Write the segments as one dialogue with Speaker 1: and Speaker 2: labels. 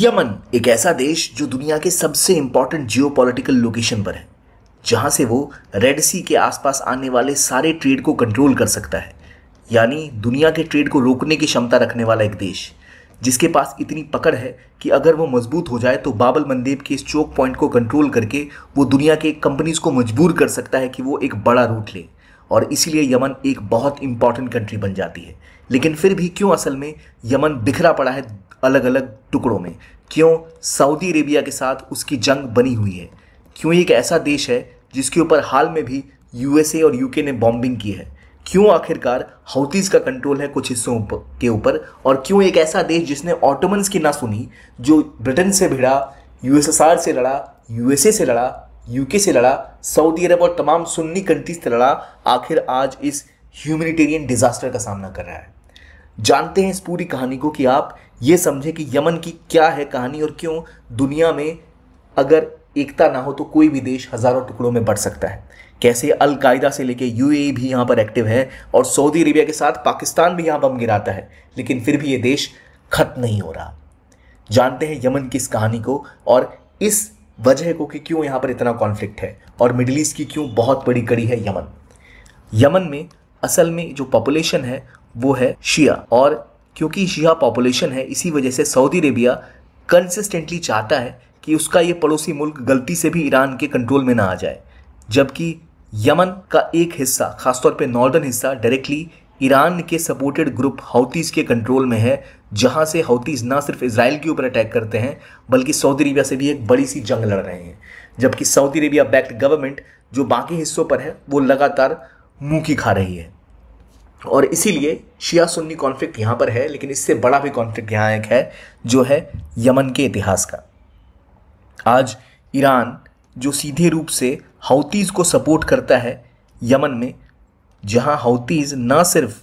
Speaker 1: Yemen एक ऐसा देश जो दुनिया के सबसे इम्पॉर्टेंट जियोपॉलिटिकल लोकेशन पर है जहाँ से वो रेड सी के आसपास आने वाले सारे ट्रेड को कंट्रोल कर सकता है यानी दुनिया के ट्रेड को रोकने की क्षमता रखने वाला एक देश जिसके पास इतनी पकड़ है कि अगर वो मजबूत हो जाए तो बाबल मंदेब के इस चौक पॉइंट को कंट्रोल करके वो दुनिया के कंपनीज को मजबूर कर सकता है कि वो एक बड़ा रूट ले और इसीलिए यमन एक बहुत इंपॉर्टेंट कंट्री बन जाती है लेकिन फिर भी क्यों असल में यमन बिखरा पड़ा है अलग अलग टुकड़ों में क्यों सऊदी अरेबिया के साथ उसकी जंग बनी हुई है क्यों एक ऐसा देश है जिसके ऊपर हाल में भी यूएसए और यूके ने बॉम्बिंग की है क्यों आखिरकार हौतीज़ का कंट्रोल है कुछ हिस्सों के ऊपर और क्यों एक ऐसा देश जिसने ऑटोमन्स की ना सुनी जो ब्रिटेन से भिड़ा यूएसएसआर से लड़ा यूएसए से लड़ा यूके से लड़ा सऊदी अरब और तमाम सुन्नी कंट्रीज से लड़ा आखिर आज इस ह्यूमिनिटेरियन डिजास्टर का सामना कर रहा है जानते हैं इस पूरी कहानी को कि आप ये समझें कि यमन की क्या है कहानी और क्यों दुनिया में अगर एकता ना हो तो कोई भी देश हज़ारों टुकड़ों में बढ़ सकता है कैसे अलकायदा से लेके यूएई भी यहाँ पर एक्टिव है और सऊदी अरेबिया के साथ पाकिस्तान भी यहाँ बम गिराता है लेकिन फिर भी ये देश खत्म नहीं हो रहा जानते हैं यमन की इस कहानी को और इस वजह को कि क्यों यहाँ पर इतना कॉन्फ्लिक्ट है और मिडिल ईस्ट की क्यों बहुत बड़ी कड़ी है यमन यमन में असल में जो पॉपुलेशन है वो है शिया और क्योंकि शिया पॉपुलेशन है इसी वजह से सऊदी अरेबिया कंसिस्टेंटली चाहता है कि उसका ये पड़ोसी मुल्क गलती से भी ईरान के कंट्रोल में ना आ जाए जबकि यमन का एक हिस्सा खासतौर पे नॉर्दर्न हिस्सा डायरेक्टली ईरान के सपोर्टेड ग्रुप हाउतीज़ के कंट्रोल में है जहां से हाउतीज़ ना सिर्फ इसराइल के ऊपर अटैक करते हैं बल्कि सऊदी अरेबिया से भी एक बड़ी सी जंग लड़ रहे हैं जबकि सऊदी अरेबिया बैक्ड गवर्नमेंट जो बाकी हिस्सों पर है वो लगातार मुँह की खा रही है और इसीलिए शिया सुन्नी कॉन्फ्लिक्ट यहाँ पर है लेकिन इससे बड़ा भी कॉन्फ्लिक्ट यहाँ एक है जो है यमन के इतिहास का आज ईरान जो सीधे रूप से हाउतीज़ को सपोर्ट करता है यमन में जहाँ हाउतीज़ ना सिर्फ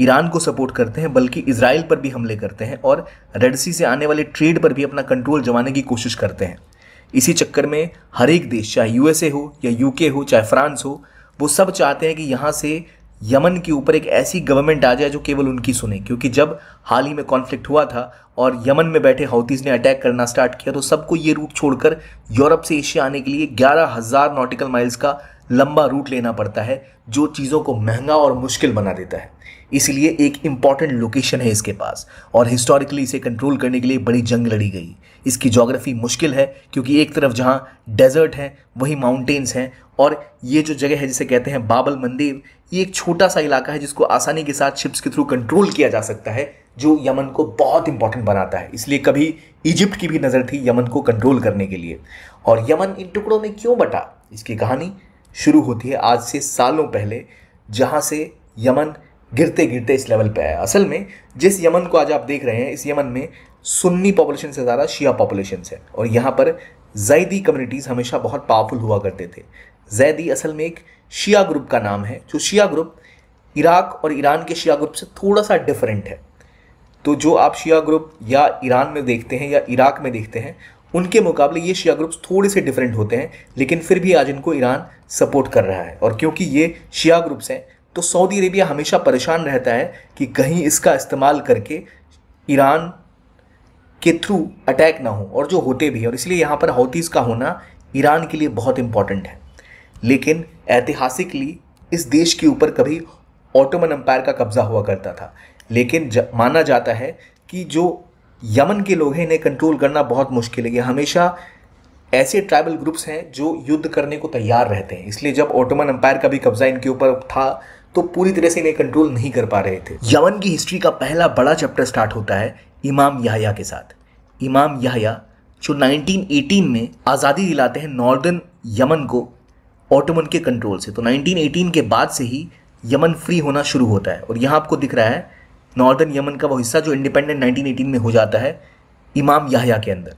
Speaker 1: ईरान को सपोर्ट करते हैं बल्कि इसराइल पर भी हमले करते हैं और रेडसी से आने वाले ट्रेड पर भी अपना कंट्रोल जमाने की कोशिश करते हैं इसी चक्कर में हर एक देश चाहे यूएसए हो या यूके हो चाहे फ्रांस हो वो सब चाहते हैं कि यहाँ से यमन के ऊपर एक ऐसी गवर्नमेंट आ जाए जो केवल उनकी सुने क्योंकि जब हाल ही में कॉन्फ्लिक्ट हुआ था और यमन में बैठे हाउतीज ने अटैक करना स्टार्ट किया तो सबको ये रूट छोड़कर यूरोप से एशिया आने के लिए ग्यारह हज़ार नॉटिकल माइल्स का लंबा रूट लेना पड़ता है जो चीज़ों को महंगा और मुश्किल बना देता है इसलिए एक इम्पॉर्टेंट लोकेशन है इसके पास और हिस्टोरिकली इसे कंट्रोल करने के लिए बड़ी जंग लड़ी गई इसकी जोग्राफ़ी मुश्किल है क्योंकि एक तरफ जहाँ डेजर्ट है वहीं माउंटेन्स हैं और ये जो जगह है जिसे कहते हैं बाबल मंदिर ये एक छोटा सा इलाका है जिसको आसानी के साथ शिप्स के थ्रू कंट्रोल किया जा सकता है जो यमन को बहुत इंपॉर्टेंट बनाता है इसलिए कभी इजिप्ट की भी नज़र थी यमन को कंट्रोल करने के लिए और यमन इन टुकड़ों में क्यों बटा इसकी कहानी शुरू होती है आज से सालों पहले जहाँ से यमन गिरते गिरते इस लेवल पे आया असल में जिस यमन को आज आप देख रहे हैं इस यमन में सुन्नी पॉपुलेशन से ज़्यादा शिया पॉपुलेशन है और यहाँ पर जैदी कम्युनिटीज़ हमेशा बहुत पावरफुल हुआ करते थे जैदी असल में एक शिया ग्रुप का नाम है जो शिया ग्रुप इराक और ईरान के शिया ग्रुप से थोड़ा सा डिफरेंट है तो जो आप शिया ग्रुप या ईरान में देखते हैं या इराक में देखते हैं उनके मुकाबले ये शिया ग्रुप्स थोड़े से डिफरेंट होते हैं लेकिन फिर भी आज इनको ईरान सपोर्ट कर रहा है और क्योंकि ये शिया ग्रुप्स हैं तो सऊदी अरेबिया हमेशा परेशान रहता है कि कहीं इसका इस्तेमाल करके ईरान के थ्रू अटैक ना हो और जो होते भी हैं और इसलिए यहाँ पर हौतीज़ का होना ईरान के लिए बहुत इम्पॉर्टेंट है लेकिन ऐतिहासिकली इस देश के ऊपर कभी ऑटोमन अम्पायर का कब्ज़ा हुआ करता था लेकिन ज, माना जाता है कि जो यमन के लोग हैं इन्हें कंट्रोल करना बहुत मुश्किल है हमेशा ऐसे ट्राइबल ग्रुप्स हैं जो युद्ध करने को तैयार रहते हैं इसलिए जब ऑटोमन अम्पायर का भी कब्जा इनके ऊपर था तो पूरी तरह से इन्हें कंट्रोल नहीं कर पा रहे थे यमन की हिस्ट्री का पहला बड़ा चैप्टर स्टार्ट होता है इमाम याहिया के साथ इमाम याहया जो 1918 में आज़ादी दिलाते हैं नॉर्दर्न यमन को ऑटोमन के कंट्रोल से तो 1918 के बाद से ही यमन फ्री होना शुरू होता है और यहाँ आपको दिख रहा है नॉर्दर्न यमन का वो हिस्सा जो इंडिपेंडेंट 1918 में हो जाता है इमाम याहया के अंदर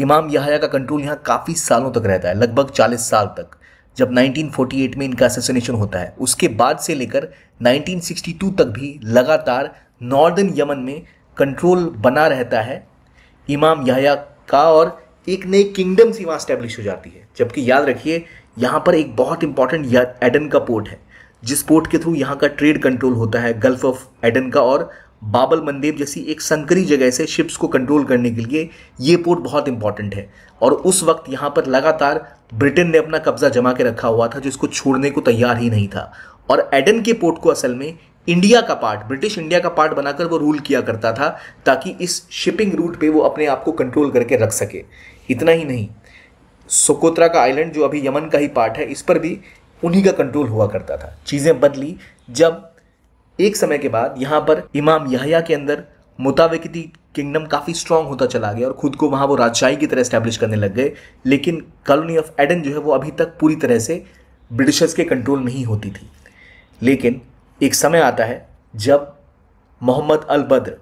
Speaker 1: इमाम याहया का कंट्रोल यहाँ काफ़ी सालों तक रहता है लगभग 40 साल तक जब 1948 में इनका असेसिनेशन होता है उसके बाद से लेकर 1962 तक भी लगातार नॉर्दर्न यमन में कंट्रोल बना रहता है इमाम याया का और एक नई किंगडम सी वहाँ स्टैब्लिश हो जाती है जबकि याद रखिए यहाँ पर एक बहुत इंपॉर्टेंट एडन का पोर्ट है जिस पोर्ट के थ्रू यहाँ का ट्रेड कंट्रोल होता है गल्फ ऑफ एडन का और बाबल मंदेव जैसी एक संकरी जगह से शिप्स को कंट्रोल करने के लिए ये पोर्ट बहुत इंपॉर्टेंट है और उस वक्त यहाँ पर लगातार ब्रिटेन ने अपना कब्जा जमा के रखा हुआ था जिसको छोड़ने को तैयार ही नहीं था और एडन के पोर्ट को असल में इंडिया का पार्ट ब्रिटिश इंडिया का पार्ट बनाकर वो रूल किया करता था ताकि इस शिपिंग रूट पे वो अपने आप को कंट्रोल करके रख सके इतना ही नहीं सोकोत्रा का आइलैंड जो अभी यमन का ही पार्ट है इस पर भी उन्हीं का कंट्रोल हुआ करता था चीज़ें बदली जब एक समय के बाद यहाँ पर इमाम यहया के अंदर मुताविकती किंगडम काफ़ी स्ट्रांग होता चला गया और खुद को वहाँ वो राजशाही की तरह इस्टेब्लिश करने लग गए लेकिन कॉलोनी ऑफ एडन जो है वो अभी तक पूरी तरह से ब्रिटिशर्स के कंट्रोल नहीं होती थी लेकिन एक समय आता है जब मोहम्मद अल बद्र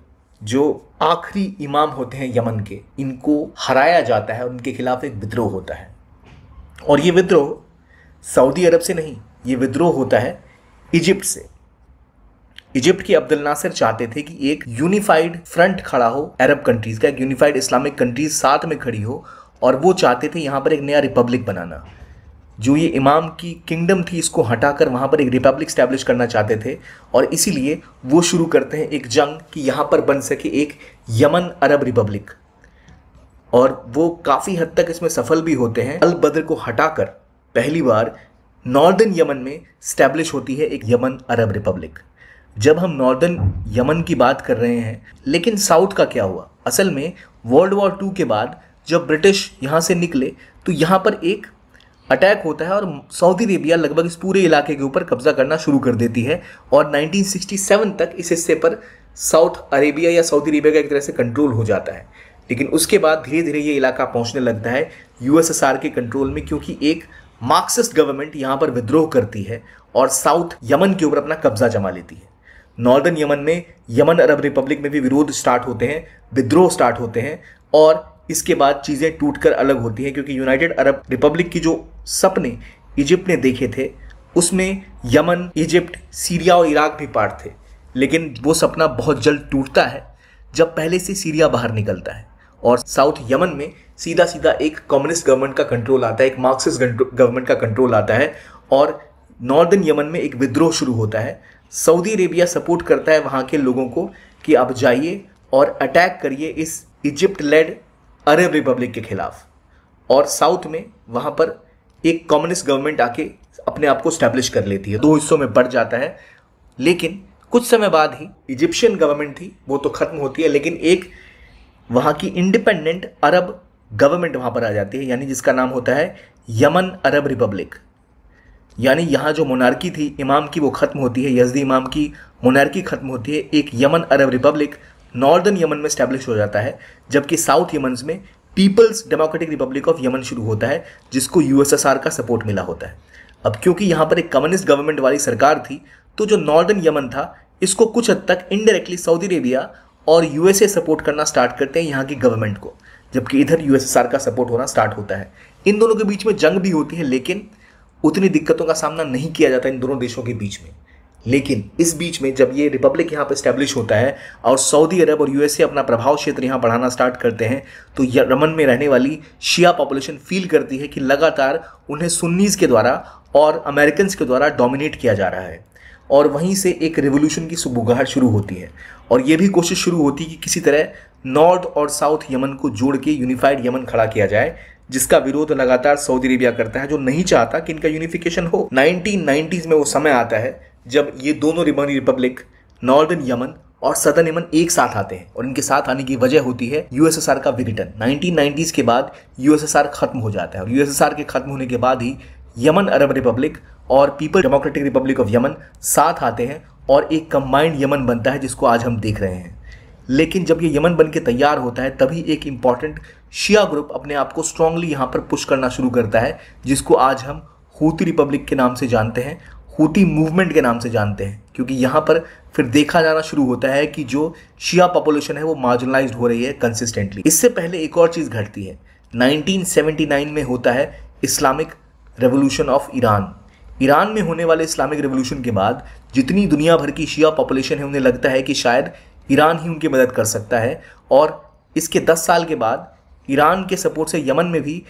Speaker 1: जो आखिरी इमाम होते हैं यमन के इनको हराया जाता है उनके खिलाफ एक विद्रोह होता है और ये विद्रोह सऊदी अरब से नहीं ये विद्रोह होता है इजिप्ट से इजिप्ट के अब्दुल नासिर चाहते थे कि एक यूनिफाइड फ्रंट खड़ा हो अरब कंट्रीज़ का एक यूनिफाइड इस्लामिक कंट्रीज साथ में खड़ी हो और वो चाहते थे यहाँ पर एक नया रिपब्लिक बनाना जो ये इमाम की किंगडम थी इसको हटाकर वहाँ पर एक रिपब्लिक स्टैब्लिश करना चाहते थे और इसीलिए वो शुरू करते हैं एक जंग कि यहाँ पर बन सके एक यमन अरब रिपब्लिक और वो काफ़ी हद तक इसमें सफल भी होते हैं अल बद्र को हटाकर पहली बार नॉर्दर्न यमन में स्टैब्लिश होती है एक यमन अरब रिपब्लिक जब हम नॉर्दर्न यमन की बात कर रहे हैं लेकिन साउथ का क्या हुआ असल में वर्ल्ड वॉर टू के बाद जब ब्रिटिश यहाँ से निकले तो यहाँ पर एक अटैक होता है और सऊदी अरेबिया लगभग इस पूरे इलाके के ऊपर कब्जा करना शुरू कर देती है और 1967 तक इस हिस्से पर साउथ अरेबिया या सऊदी अरेबिया का एक तरह से कंट्रोल हो जाता है लेकिन उसके बाद धीरे धीरे ये इलाका पहुंचने लगता है यूएसएसआर के कंट्रोल में क्योंकि एक मार्क्सिस्ट गवर्नमेंट यहाँ पर विद्रोह करती है और साउथ यमन के ऊपर अपना कब्जा जमा लेती है नॉर्दर्न यमन में यमन अरब रिपब्लिक में भी विरोध स्टार्ट होते हैं विद्रोह स्टार्ट होते हैं और इसके बाद चीज़ें टूटकर अलग होती हैं क्योंकि यूनाइटेड अरब रिपब्लिक की जो सपने इजिप्ट ने देखे थे उसमें यमन इजिप्ट सीरिया और इराक भी पार्ट थे लेकिन वो सपना बहुत जल्द टूटता है जब पहले से सीरिया बाहर निकलता है और साउथ यमन में सीधा सीधा एक कम्युनिस्ट गवर्नमेंट का कंट्रोल आता है एक मार्क्सिस्ट गवर्नमेंट का कंट्रोल आता है और नॉर्दर्न यमन में एक विद्रोह शुरू होता है सऊदी अरेबिया सपोर्ट करता है वहाँ के लोगों को कि आप जाइए और अटैक करिए इस इजिप्ट लेड अरब रिपब्लिक के खिलाफ और साउथ में वहां पर एक कम्युनिस्ट गवर्नमेंट आके अपने आप को स्टैब्लिश कर लेती है दो हिस्सों में बढ़ जाता है लेकिन कुछ समय बाद ही इजिप्शियन गवर्नमेंट थी वो तो ख़त्म होती है लेकिन एक वहाँ की इंडिपेंडेंट अरब गवर्नमेंट वहाँ पर आ जाती है यानी जिसका नाम होता है यमन अरब रिपब्लिक यानी यहाँ जो मोनार्की थी इमाम की वो ख़त्म होती है यजदी इमाम की मोनार्की ख़त्म होती है एक Yemen Arab Republic northern Yemen में स्टैब्लिश हो जाता है जबकि साउथ यमन में People's Democratic Republic of Yemen शुरू होता है जिसको यूएसएसआर का सपोर्ट मिला होता है अब क्योंकि यहाँ पर एक कम्युनिस्ट गवर्नमेंट वाली सरकार थी तो जो नॉर्दर्न यमन था इसको कुछ हद तक इनडायरेक्टली सऊदी अरेबिया और यूएसए सपोर्ट करना स्टार्ट करते हैं यहाँ की गवर्नमेंट को जबकि इधर यूएसएसआर का सपोर्ट होना स्टार्ट होता है इन दोनों के बीच में जंग भी होती है लेकिन उतनी दिक्कतों का सामना नहीं किया जाता इन दोनों देशों के बीच में लेकिन इस बीच में जब ये रिपब्लिक यहाँ पर स्टैब्लिश होता है और सऊदी अरब और यूएसए अपना प्रभाव क्षेत्र यहाँ बढ़ाना स्टार्ट करते हैं तो रमन में रहने वाली शिया पॉपुलेशन फील करती है कि लगातार उन्हें सुन्नीस के द्वारा और अमेरिकन के द्वारा डोमिनेट किया जा रहा है और वहीं से एक रिवोल्यूशन की सुबुगाहट शुरू होती है और ये भी कोशिश शुरू होती है कि किसी तरह नॉर्थ और साउथ यमन को जोड़ के यूनिफाइड यमन खड़ा किया जाए जिसका विरोध लगातार सऊदी अरेबिया करता है जो नहीं चाहता कि इनका यूनिफिकेशन हो 1990s में वो समय आता है जब ये दोनों रिमानी रिपब्लिक नॉर्दर्न यमन और सदर्न यमन एक साथ आते हैं और इनके साथ आने की वजह होती है यूएसएसआर का विघटन 1990s के बाद यूएसएसआर खत्म हो जाता है और यूएसएसआर के खत्म होने के बाद ही यमन अरब रिपब्लिक और people democratic Republic of Yemen साथ आते हैं और एक कंबाइंड यमन बनता है जिसको आज हम देख रहे हैं लेकिन जब ये यमन बन के तैयार होता है तभी एक इम्पॉर्टेंट शिया ग्रुप अपने आप को स्ट्रांगली यहाँ पर पुश करना शुरू करता है जिसको आज हम हूती रिपब्लिक के नाम से जानते हैं हूती मूवमेंट के नाम से जानते हैं क्योंकि यहाँ पर फिर देखा जाना शुरू होता है कि जो शिया पॉपुलेशन है वो मार्जिनलाइज हो रही है कंसिस्टेंटली इससे पहले एक और चीज़ घटती है 1979 में होता है Islamic revolution of Iran Iran में होने वाले इस्लामिक रेवोल्यूशन के बाद जितनी दुनिया भर की शिया पॉपुलेशन है उन्हें लगता है कि शायद ईरान ही उनकी मदद कर सकता है और इसके 10 साल के बाद ईरान के सपोर्ट से यमन में भी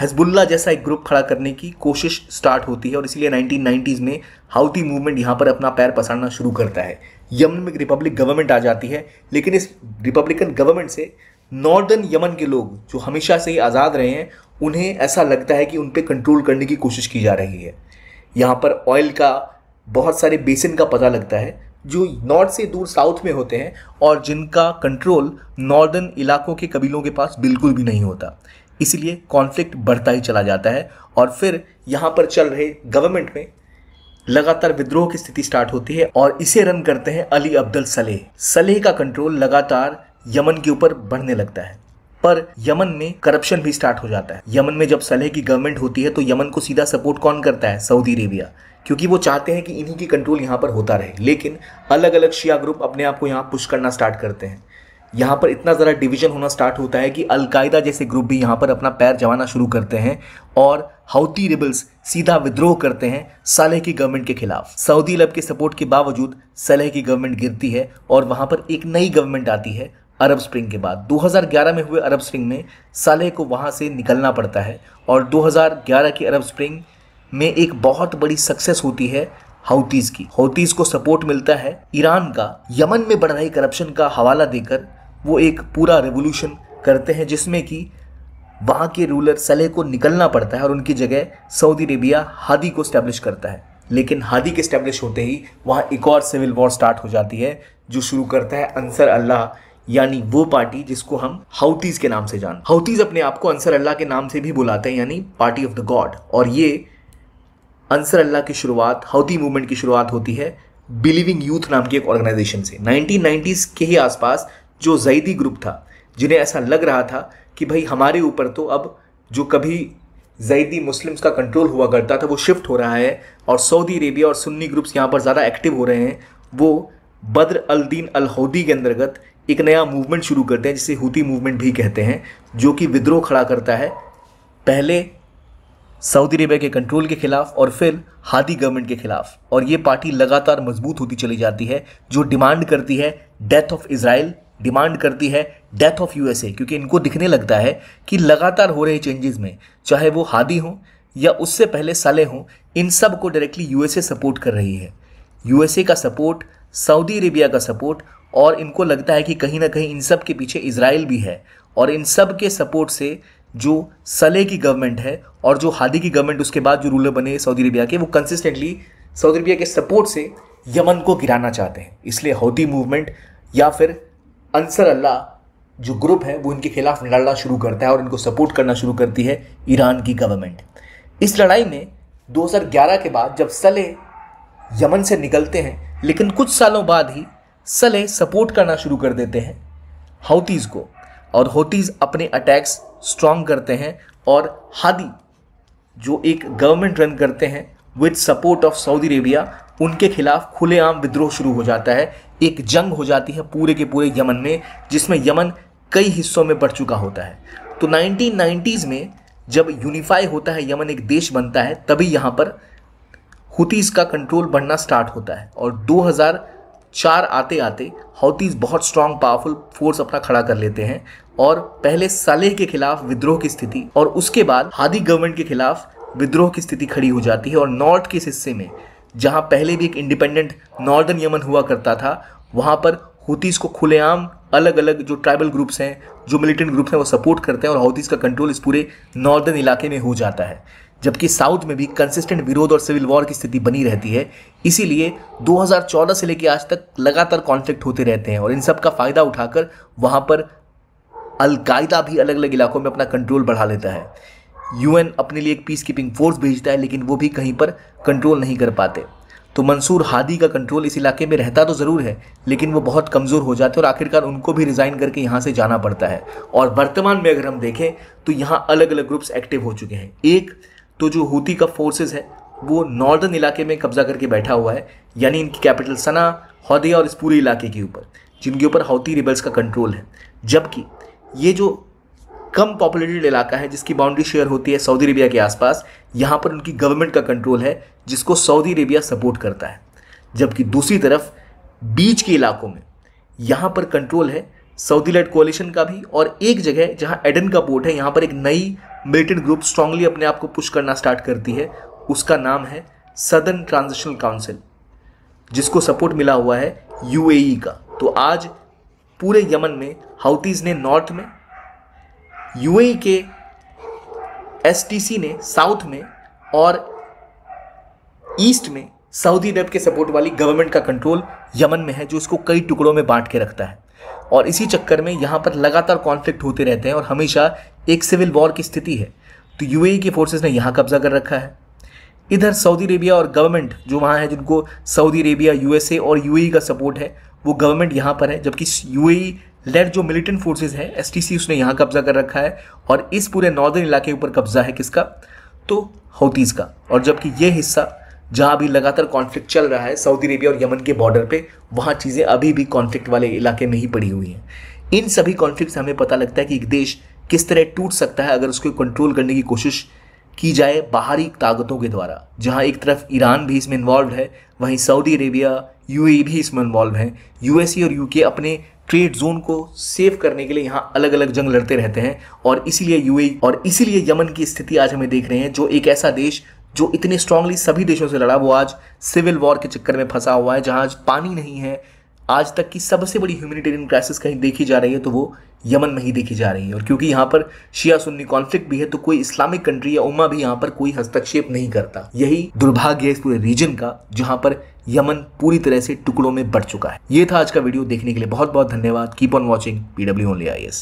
Speaker 1: हजबुल्ला जैसा एक ग्रुप खड़ा करने की कोशिश स्टार्ट होती है और इसीलिए नाइनटीन में हाउती मूवमेंट यहाँ पर अपना पैर पसारना शुरू करता है यमन में एक रिपब्लिक गवर्नमेंट आ जाती है लेकिन इस रिपब्लिकन गवर्नमेंट से नॉर्दर्न यमन के लोग जो हमेशा से ही आज़ाद रहे हैं उन्हें ऐसा लगता है कि उन पर कंट्रोल करने की कोशिश की जा रही है यहाँ पर ऑयल का बहुत सारे बेसिन का पता लगता है जो नॉर्थ से दूर साउथ में होते हैं और जिनका कंट्रोल नॉर्दर्न इलाकों के कबीलों के पास बिल्कुल भी नहीं होता इसलिए कॉन्फ्लिक्ट बढ़ता ही चला जाता है और फिर यहाँ पर चल रहे गवर्नमेंट में लगातार विद्रोह की स्थिति स्टार्ट होती है और इसे रन करते हैं अली अब्दुल सलेह सलेह का कंट्रोल लगातार यमन के ऊपर बढ़ने लगता है पर यमन में करप्शन भी स्टार्ट हो जाता है यमन में जब सलेह की गवर्नमेंट होती है तो यमन को सीधा सपोर्ट कौन करता है सऊदी अरेबिया क्योंकि वो चाहते हैं कि इन्हीं की कंट्रोल यहाँ पर होता रहे लेकिन अलग अलग शिया ग्रुप अपने आप को यहाँ पुश करना स्टार्ट करते हैं यहाँ पर इतना ज़रा डिवीजन होना स्टार्ट होता है कि अलकायदा जैसे ग्रुप भी यहाँ पर अपना पैर जमाना शुरू करते हैं और हाउती रिबल्स सीधा विद्रोह करते हैं सालेह की गवर्नमेंट के खिलाफ सऊदी अरब के सपोर्ट के बावजूद सलेह की गवर्नमेंट गिरती है और वहाँ पर एक नई गवर्नमेंट आती है अरब स्प्रिंग के बाद 2011 में हुए अरब स्प्रिंग में सालेह को वहाँ से निकलना पड़ता है और 2011 की अरब स्प्रिंग में एक बहुत बड़ी सक्सेस होती है हाउतीज़ की हाउतीज़ को सपोर्ट मिलता है ईरान का यमन में बढ़ रही करप्शन का हवाला देकर वो एक पूरा रेवोल्यूशन करते हैं जिसमें कि वहाँ के रूलर सलेह को निकलना पड़ता है और उनकी जगह सऊदी अरेबिया हादी को स्टैब्लिश करता है लेकिन हादी के स्टैब्लिश होते ही वहाँ एक और सिविल वॉर स्टार्ट हो जाती है जो शुरू करता है अंसर अल्लाह यानी वो पार्टी जिसको हम हाउतीज़ के नाम से जान हाउतीज़ अपने आप को अंसर अल्लाह के नाम से भी बुलाते हैं यानी पार्टी ऑफ द गॉड और ये अंसर अल्लाह की शुरुआत हाउती मूवमेंट की शुरुआत होती है बिलीविंग यूथ नाम की एक ऑर्गेनाइजेशन से 1990s के ही आसपास जो जैदी ग्रुप था जिन्हें ऐसा लग रहा था कि भाई हमारे ऊपर तो अब जो कभी जैदी मुस्लिम्स का कंट्रोल हुआ करता था वो शिफ्ट हो रहा है और सऊदी अरेबिया और सुन्नी ग्रुप्स यहाँ पर ज़्यादा एक्टिव हो रहे हैं वो बद्र अलदीन अलहौदी के अंतर्गत एक नया मूवमेंट शुरू करते हैं जिसे हूती मूवमेंट भी कहते हैं जो कि विद्रोह खड़ा करता है पहले सऊदी अरेबिया के कंट्रोल के खिलाफ और फिर हादी गवर्नमेंट के खिलाफ और ये पार्टी लगातार मजबूत होती चली जाती है जो डिमांड करती है डेथ ऑफ इसराइल डिमांड करती है डेथ ऑफ यूएसए क्योंकि इनको दिखने लगता है कि लगातार हो रहे चेंजेस में चाहे वो हादी हों या उससे पहले साले हों इन सब को डायरेक्टली यूएसए सपोर्ट कर रही है यूएसए का सपोर्ट सऊदी अरेबिया का सपोर्ट और इनको लगता है कि कहीं ना कहीं इन सब के पीछे इसराइल भी है और इन सब के सपोर्ट से जो सले की गवर्नमेंट है और जो हादी की गवर्नमेंट उसके बाद जो रूलर बने सऊदी अरेबिया के वो कंसिस्टेंटली सऊदी अरेबिया के सपोर्ट से यमन को गिराना चाहते हैं इसलिए हौती मूवमेंट या फिर अंसर अल्लाह जो ग्रुप है वो इनके खिलाफ लड़ना शुरू करता है और इनको सपोर्ट करना शुरू करती है ईरान की गवर्नमेंट इस लड़ाई में 2011 के बाद जब सले यमन से निकलते हैं लेकिन कुछ सालों बाद ही सले सपोर्ट करना शुरू कर देते हैं हाउतीज़ को और होतीज़ अपने अटैक्स स्ट्रॉन्ग करते हैं और हादी जो एक गवर्नमेंट रन करते हैं with support of Saudi Arabia उनके खिलाफ खुलेआम विद्रोह शुरू हो जाता है एक जंग हो जाती है पूरे के पूरे यमन में जिसमें यमन कई हिस्सों में बढ़ चुका होता है तो नाइनटीन में जब यूनिफाई होता है यमन एक देश बनता है तभी यहाँ पर हुतीज़ का कंट्रोल बढ़ना स्टार्ट होता है और 2004 आते आते हौतीज़ बहुत स्ट्रांग पावरफुल फोर्स अपना खड़ा कर लेते हैं और पहले सालेह के खिलाफ विद्रोह की स्थिति और उसके बाद हादी गवर्नमेंट के खिलाफ विद्रोह की स्थिति खड़ी हो जाती है और नॉर्थ के हिस्से में जहाँ पहले भी एक इंडिपेंडेंट नॉर्दर्न यमन हुआ करता था वहाँ पर हुतीस को खुलेआम अलग अलग जो ट्राइबल ग्रुप्स हैं जो मिलिटेंट ग्रुप्स हैं वो सपोर्ट करते हैं और हूतीस का कंट्रोल इस पूरे नॉर्दर्न इलाके में हो जाता है जबकि साउथ में भी कंसिस्टेंट विरोध और सिविल वॉर की स्थिति बनी रहती है इसीलिए 2014 से लेकर आज तक लगातार कॉन्फ्लिक्ट होते रहते हैं और इन सब का फ़ायदा उठाकर वहाँ पर अलकायदा भी अलग अलग इलाकों में अपना कंट्रोल बढ़ा लेता है यूएन अपने लिए एक पीस कीपिंग फोर्स भेजता है लेकिन वो भी कहीं पर कंट्रोल नहीं कर पाते तो मंसूर हादी का कंट्रोल इस इलाके में रहता तो ज़रूर है लेकिन वो बहुत कमज़ोर हो जाते हैं और आखिरकार उनको भी रिज़ाइन करके यहाँ से जाना पड़ता है और वर्तमान में अगर हम देखें तो यहाँ अलग अलग ग्रुप्स एक्टिव हो चुके हैं एक तो जो हूती का फोर्सेज है वो नॉर्दर्न इलाके में कब्जा करके बैठा हुआ है यानी इनकी कैपिटल सना हदिया और इस पूरे इलाके के ऊपर जिनके ऊपर हौती रिबल्स का कंट्रोल है जबकि ये जो कम पॉपुलेटेड इलाका है जिसकी बाउंड्री शेयर होती है सऊदी अरेबिया के आसपास यहाँ पर उनकी गवर्नमेंट का कंट्रोल है जिसको सऊदी अरेबिया सपोर्ट करता है जबकि दूसरी तरफ बीच के इलाकों में यहाँ पर कंट्रोल है सऊदी लेड कोलिशन का भी और एक जगह जहाँ एडन का पोर्ट है यहाँ पर एक नई मिलिटेंट ग्रुप स्ट्रांगली अपने आप को पुश करना स्टार्ट करती है उसका नाम है सदर्न ट्रांजिशनल काउंसिल जिसको सपोर्ट मिला हुआ है यूएई e का तो आज पूरे यमन में हाउतीज़ ने नॉर्थ में यूएई के एसटीसी ने साउथ में और ईस्ट में सऊदी अरब के सपोर्ट वाली गवर्नमेंट का कंट्रोल यमन में है जो इसको कई टुकड़ों में बांट के रखता है और इसी चक्कर में यहाँ पर लगातार कॉन्फ्लिक्ट होते रहते हैं और हमेशा एक सिविल वॉर की स्थिति है तो यूएई की फोर्सेस ने यहाँ कब्जा कर रखा है इधर सऊदी अरेबिया और गवर्नमेंट जो वहाँ है जिनको सऊदी अरेबिया यूएसए और यूएई का सपोर्ट है वो गवर्नमेंट यहाँ पर है जबकि यूएई लेट जो मिलिटेंट फोर्सेज है सी उसने यहाँ कब्जा कर रखा है और इस पूरे नॉर्दर्न इलाके ऊपर कब्जा है किसका तो हौतीज़ का और जबकि ये हिस्सा जहाँ भी लगातार कॉन्फ्लिक्ट चल रहा है सऊदी अरेबिया और यमन के बॉर्डर पे वहाँ चीज़ें अभी भी कॉन्फ्लिक्ट वाले इलाके में ही पड़ी हुई हैं इन सभी कॉन्फ्लिक्ट से हमें पता लगता है कि एक देश किस तरह टूट सकता है अगर उसको कंट्रोल करने की कोशिश की जाए बाहरी ताकतों के द्वारा जहाँ एक तरफ ईरान भी इसमें इन्वॉल्व है वहीं सऊदी अरेबिया यू भी इसमें इन्वॉल्व हैं यू और यू अपने ट्रेड जोन को सेव करने के लिए यहाँ अलग अलग जंग लड़ते रहते हैं और इसीलिए यूएई और इसीलिए यमन की स्थिति आज हमें देख रहे हैं जो एक ऐसा देश जो इतने स्ट्रांगली सभी देशों से लड़ा वो आज सिविल वॉर के चक्कर में फंसा हुआ है जहाँ आज पानी नहीं है आज तक की सबसे बड़ी ह्यूमिनिटेरियन क्राइसिस कहीं देखी जा रही है तो वो यमन में ही देखी जा रही है और क्योंकि यहाँ पर शिया सुन्नी कॉन्फ्लिक्ट भी है तो कोई इस्लामिक कंट्री या उमा भी यहाँ पर कोई हस्तक्षेप नहीं करता यही दुर्भाग्य है इस पूरे रीजन का जहाँ पर यमन पूरी तरह से टुकड़ों में बढ़ चुका है ये था आज का वीडियो देखने के लिए बहुत बहुत धन्यवाद keep on watching PW only I